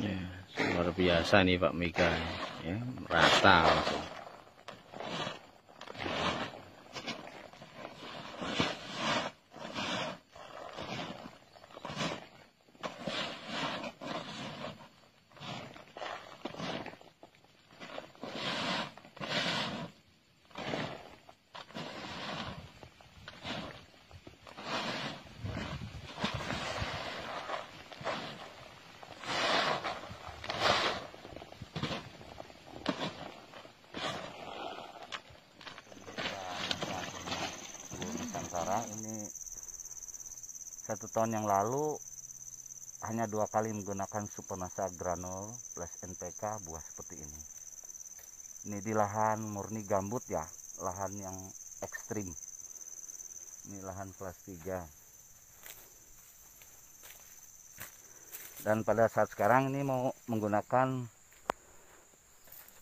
Ya, luar biasa nih Pak Mika. Ya, rata langsung. ini satu tahun yang lalu hanya dua kali menggunakan supernasa granul plus NPK buah seperti ini ini di lahan murni gambut ya lahan yang ekstrim ini lahan kelas 3 dan pada saat sekarang ini mau menggunakan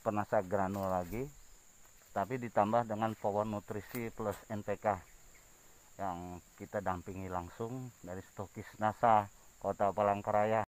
penasa granul lagi tapi ditambah dengan power nutrisi plus NPK yang kita dampingi langsung dari stokis NASA Kota Palangkaraya.